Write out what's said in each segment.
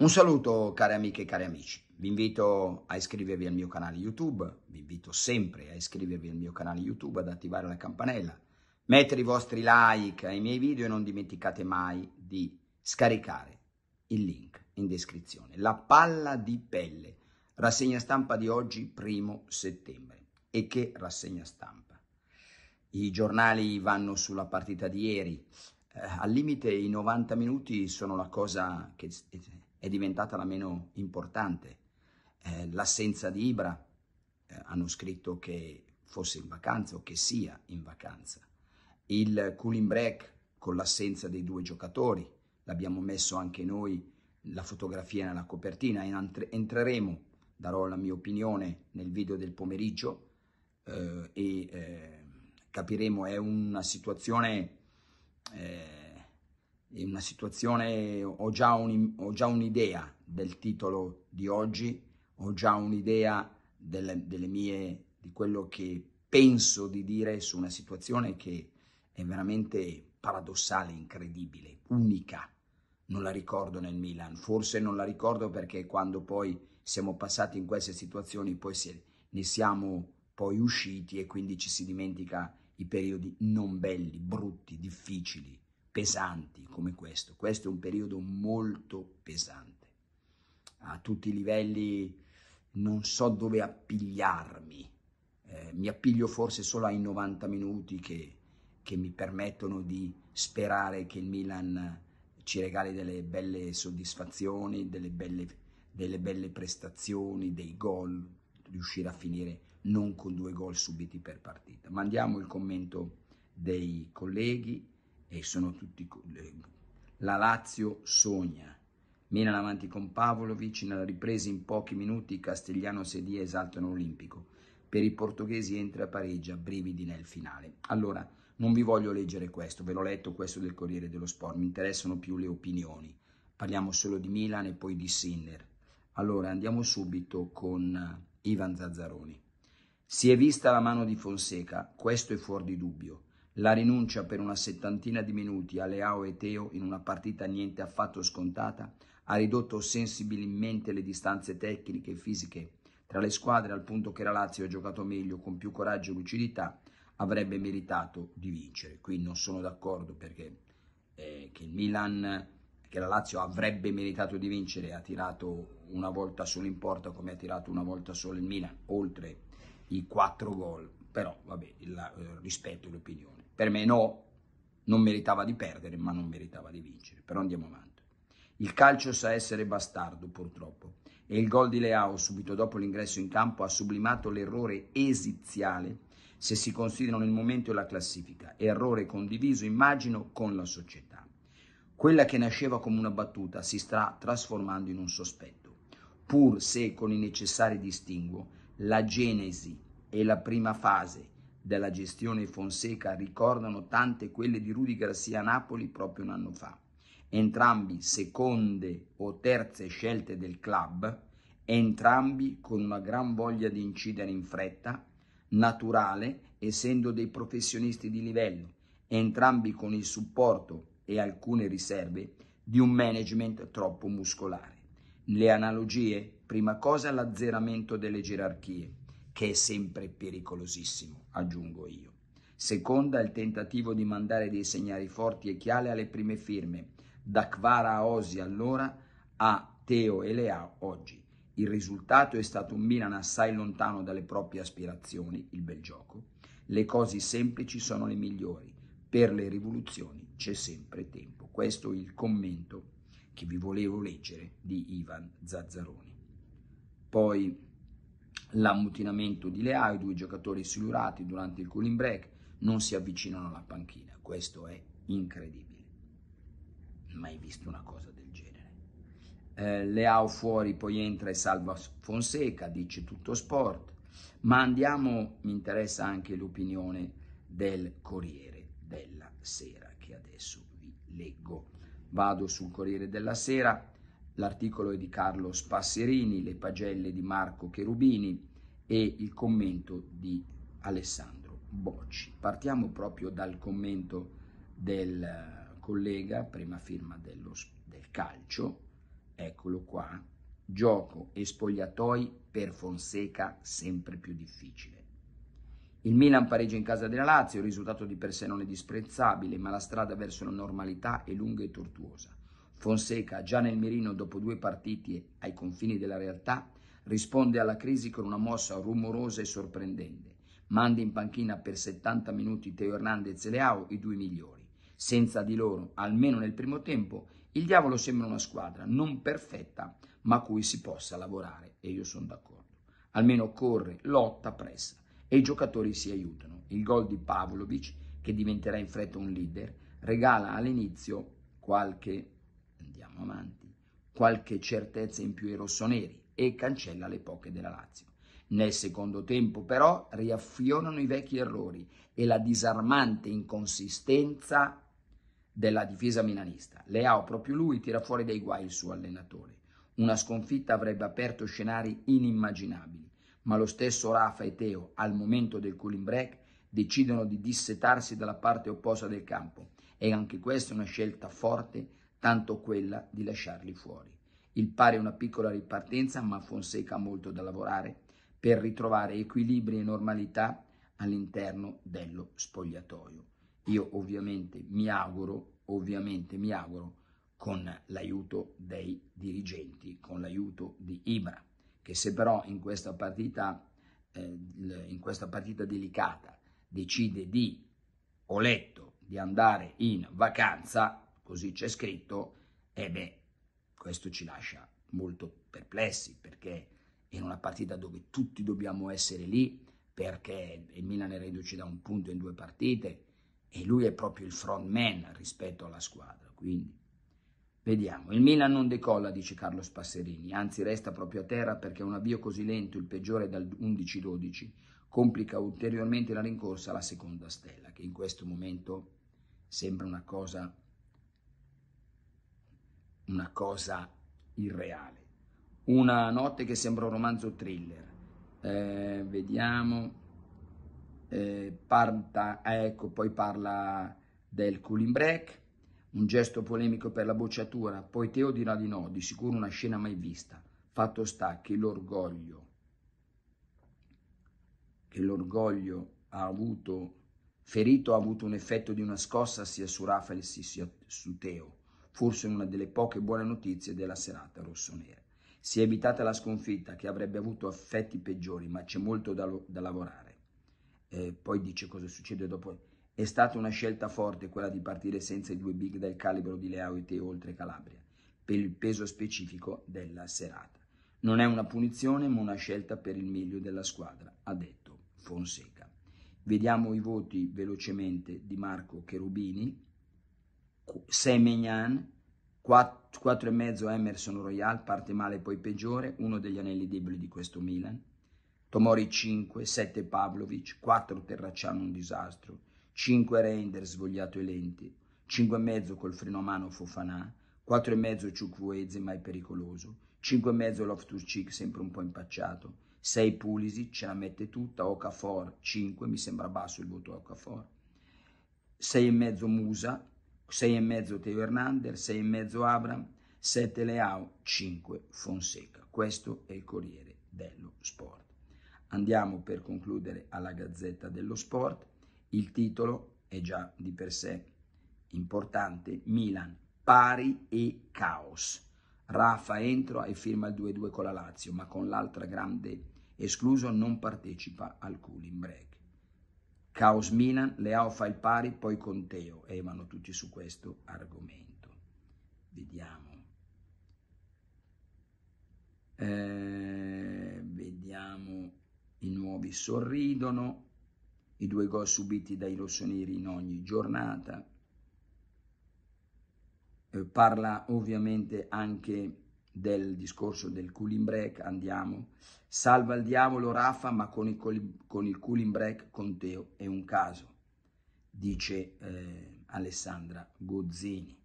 Un saluto cari amiche e cari amici, vi invito a iscrivervi al mio canale YouTube, vi invito sempre a iscrivervi al mio canale YouTube, ad attivare la campanella, mettere i vostri like ai miei video e non dimenticate mai di scaricare il link in descrizione. La palla di pelle, rassegna stampa di oggi, primo settembre. E che rassegna stampa? I giornali vanno sulla partita di ieri, eh, al limite i 90 minuti sono la cosa che è diventata la meno importante. Eh, l'assenza di Ibra, eh, hanno scritto che fosse in vacanza o che sia in vacanza. Il cooling break con l'assenza dei due giocatori, l'abbiamo messo anche noi la fotografia nella copertina, entreremo, darò la mia opinione nel video del pomeriggio eh, e eh, capiremo è una situazione eh, in una situazione, ho già, un, ho già un'idea del titolo di oggi, ho già un'idea delle, delle mie, di quello che penso di dire su una situazione che è veramente paradossale, incredibile, unica. Non la ricordo nel Milan, forse non la ricordo perché quando poi siamo passati in queste situazioni poi se, ne siamo poi usciti e quindi ci si dimentica i periodi non belli, brutti, difficili, pesanti come questo. Questo è un periodo molto pesante, a tutti i livelli non so dove appigliarmi, eh, mi appiglio forse solo ai 90 minuti che, che, mi permettono di sperare che il Milan ci regali delle belle soddisfazioni, delle belle, delle belle prestazioni, dei gol, riuscire a finire non con due gol subiti per partita. Mandiamo il commento dei colleghi e sono tutti... La Lazio sogna. Milan avanti con Pavlovic, nella ripresa in pochi minuti Castigliano Sedia esaltano Olimpico. Per i portoghesi entra pareggia, brividi nel finale. Allora, non vi voglio leggere questo, ve l'ho letto questo del Corriere dello Sport, mi interessano più le opinioni. Parliamo solo di Milan e poi di Sinner. Allora, andiamo subito con eh, Ivan Zazzaroni. Si è vista la mano di Fonseca, questo è fuori di dubbio la rinuncia per una settantina di minuti a Leao e Teo in una partita niente affatto scontata ha ridotto sensibilmente le distanze tecniche e fisiche tra le squadre al punto che la Lazio ha giocato meglio con più coraggio e lucidità avrebbe meritato di vincere. Qui non sono d'accordo perché eh, che il Milan, che la Lazio avrebbe meritato di vincere, ha tirato una volta solo in porta come ha tirato una volta solo il Milan, oltre i quattro gol. Però vabbè, la, eh, rispetto l'opinione. Per me no, non meritava di perdere, ma non meritava di vincere. Però andiamo avanti. Il calcio sa essere bastardo, purtroppo. E il gol di Leao, subito dopo l'ingresso in campo, ha sublimato l'errore esiziale se si considerano il momento e la classifica, errore condiviso, immagino, con la società. Quella che nasceva come una battuta si sta trasformando in un sospetto, pur se con i necessari distinguo la genesi e la prima fase della gestione Fonseca ricordano tante quelle di Rudy Garcia a Napoli proprio un anno fa. Entrambi seconde o terze scelte del club, entrambi con una gran voglia di incidere in fretta, naturale essendo dei professionisti di livello, entrambi con il supporto e alcune riserve di un management troppo muscolare. Le analogie? Prima cosa l'azzeramento delle gerarchie, che è sempre pericolosissimo, aggiungo io. Seconda il tentativo di mandare dei segnali forti e chiari alle prime firme, da Kvara a Osi allora a Teo e Lea oggi. Il risultato è stato un Milan assai lontano dalle proprie aspirazioni, il bel gioco. Le cose semplici sono le migliori, per le rivoluzioni c'è sempre tempo. Questo è il commento che vi volevo leggere di Ivan Zazzaroni. Poi l'ammutinamento di Leao, i due giocatori silurati durante il cooling break non si avvicinano alla panchina. Questo è incredibile. Mai visto una cosa del genere. Eh, Leao fuori, poi entra e salva Fonseca, dice tutto sport. Ma andiamo, mi interessa anche l'opinione del Corriere della Sera, che adesso vi leggo. Vado sul Corriere della Sera l'articolo è di Carlo Spasserini, le pagelle di Marco Cherubini e il commento di Alessandro Bocci. Partiamo proprio dal commento del eh, collega, prima firma dello, del calcio, eccolo qua, gioco e spogliatoi per Fonseca sempre più difficile. Il Milan pareggia in casa della Lazio, il risultato di per sé non è disprezzabile, ma la strada verso la normalità è lunga e tortuosa. Fonseca, già nel mirino dopo due partiti ai confini della realtà, risponde alla crisi con una mossa rumorosa e sorprendente. Manda in panchina per 70 minuti Teo Hernandez e Leao, i due migliori. Senza di loro, almeno nel primo tempo, il diavolo sembra una squadra non perfetta, ma a cui si possa lavorare, e io sono d'accordo. Almeno corre, lotta, pressa, e i giocatori si aiutano. Il gol di Pavlovic, che diventerà in fretta un leader, regala all'inizio qualche andiamo avanti, qualche certezza in più ai rossoneri e cancella le poche della Lazio. Nel secondo tempo però riaffionano i vecchi errori e la disarmante inconsistenza della difesa milanista. Leao proprio lui tira fuori dai guai il suo allenatore. Una sconfitta avrebbe aperto scenari inimmaginabili, ma lo stesso Rafa e Teo al momento del cooling break decidono di dissetarsi dalla parte opposta del campo e anche questa è una scelta forte tanto quella di lasciarli fuori. Il pari è una piccola ripartenza, ma Fonseca ha molto da lavorare per ritrovare equilibri e normalità all'interno dello spogliatoio. Io ovviamente mi auguro, ovviamente mi auguro, con l'aiuto dei dirigenti, con l'aiuto di Ibra, che se però in questa partita, eh, in questa partita delicata decide di, ho letto, di andare in vacanza, così c'è scritto, e eh beh, questo ci lascia molto perplessi perché in una partita dove tutti dobbiamo essere lì perché il Milan è riduce da un punto in due partite e lui è proprio il front man rispetto alla squadra, quindi vediamo. Il Milan non decolla, dice Carlo Spasserini, anzi resta proprio a terra perché un avvio così lento, il peggiore dal 11-12, complica ulteriormente la rincorsa alla seconda stella, che in questo momento sembra una cosa una cosa irreale. Una notte che sembra un romanzo thriller. Eh, vediamo, eh, parta, ah, ecco, poi parla del cooling break, un gesto polemico per la bocciatura, poi Teo dirà di no, di sicuro una scena mai vista. Fatto sta che l'orgoglio che l'orgoglio ha avuto, ferito, ha avuto un effetto di una scossa sia su Rafael sia su Teo forse una delle poche buone notizie della serata rossonera. Si è evitata la sconfitta che avrebbe avuto effetti peggiori, ma c'è molto da, da lavorare. E poi dice cosa succede dopo. È stata una scelta forte quella di partire senza i due big del calibro di Leao e Teo oltre Calabria, per il peso specifico della serata. Non è una punizione, ma una scelta per il meglio della squadra, ha detto Fonseca. Vediamo i voti velocemente di Marco Cherubini, Semegnan, 4,5 Emerson Royal, parte male poi peggiore, uno degli anelli deboli di questo Milan. Tomori 5, 7 Pavlovic, 4 Terracciano un disastro, 5 Render svogliato e lenti, e mezzo col freno a mano Fofanà, 4,5 Ciucueze mai pericoloso, e mezzo Loftus Cheek sempre un po' impacciato, 6 Pulisic ce la mette tutta, Okafor 5, mi sembra basso il voto Okafor, e mezzo Musa, e mezzo Teo Hernandez, mezzo Abram, 7 Leao, 5 Fonseca. Questo è il Corriere dello Sport. Andiamo per concludere alla Gazzetta dello Sport. Il titolo è già di per sé importante. Milan, pari e caos. Rafa entra e firma il 2-2 con la Lazio, ma con l'altra grande escluso non partecipa al cooling break. Caos Milan, Leao fa il pari, poi Conteo, Emano tutti su questo argomento. Vediamo. Eh, vediamo, i nuovi sorridono, i due gol subiti dai rossoneri in ogni giornata. Eh, parla ovviamente anche del discorso del cooling break andiamo. Salva il diavolo Rafa, ma con il, con il cooling break con Teo è un caso, dice eh, Alessandra Gozzini.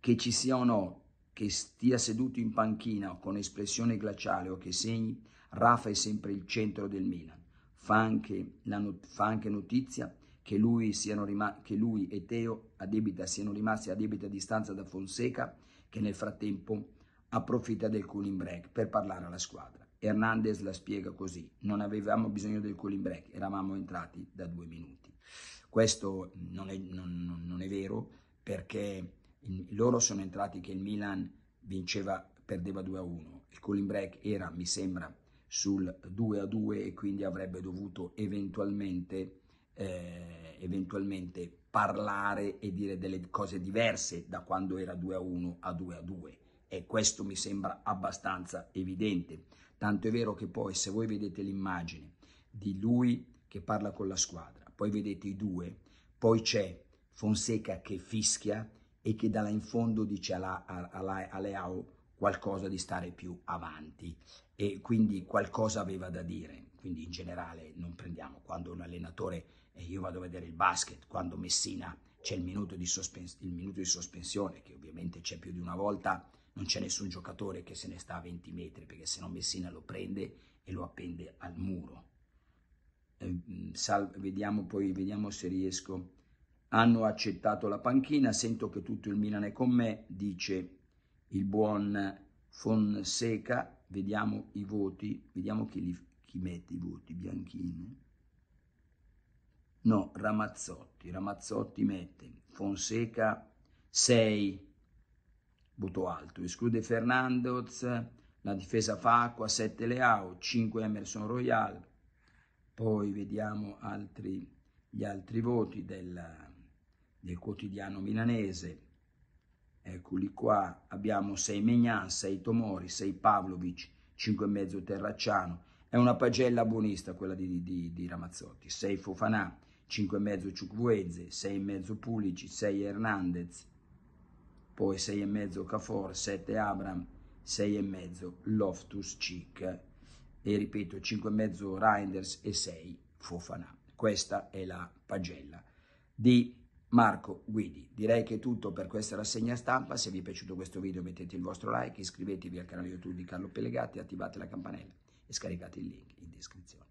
Che ci sia o no, che stia seduto in panchina o con espressione glaciale o che segni, Rafa è sempre il centro del Milan. Fa anche, not- fa anche notizia che lui, rima- che lui e Teo a siano rimasti a debita distanza da Fonseca, che nel frattempo approfitta del cooling break per parlare alla squadra. Hernandez la spiega così, non avevamo bisogno del cooling break, eravamo entrati da due minuti. Questo non è, non, non è vero perché loro sono entrati che il Milan vinceva, perdeva 2 a 1, il cooling break era, mi sembra, sul 2 a 2 e quindi avrebbe dovuto eventualmente eh, eventualmente parlare e dire delle cose diverse da quando era 2 a 1 a 2 a 2 e questo mi sembra abbastanza evidente. Tanto è vero che poi se voi vedete l'immagine di lui che parla con la squadra, poi vedete i due, poi c'è Fonseca che fischia e che da là in fondo dice alla, alla, a Leao qualcosa di stare più avanti e quindi qualcosa aveva da dire. Quindi in generale non prendiamo quando un allenatore e io vado a vedere il basket quando Messina c'è il minuto di, sospens- il minuto di sospensione, che ovviamente c'è più di una volta, non c'è nessun giocatore che se ne sta a 20 metri, perché se no Messina lo prende e lo appende al muro. Eh, sal- vediamo poi, vediamo se riesco. Hanno accettato la panchina, sento che tutto il Milan è con me, dice il buon Fonseca. Vediamo i voti, vediamo chi, li- chi mette i voti, Bianchino. No, Ramazzotti. Ramazzotti mette Fonseca 6, voto alto, esclude Fernandoz, la difesa Facqua 7 Leao, 5 Emerson Royal, poi vediamo altri, gli altri voti del, del quotidiano milanese. Eccoli qua, abbiamo 6 Megnan, 6 Tomori, 6 Pavlovic, 5,5 Terracciano. È una pagella buonista quella di, di, di Ramazzotti. 6 Fofanà, 5,5 Ciucueze, 6,5 Pulici, 6 Hernandez, poi 6,5 Cafor, 7 Abram, 6,5 Loftus Cheek e ripeto 5,5 Reinders e 6 Fofana. Questa è la pagella di Marco Guidi. Direi che è tutto per questa rassegna stampa. Se vi è piaciuto questo video mettete il vostro like, iscrivetevi al canale YouTube di Carlo Pellegatti, attivate la campanella e scaricate il link in descrizione.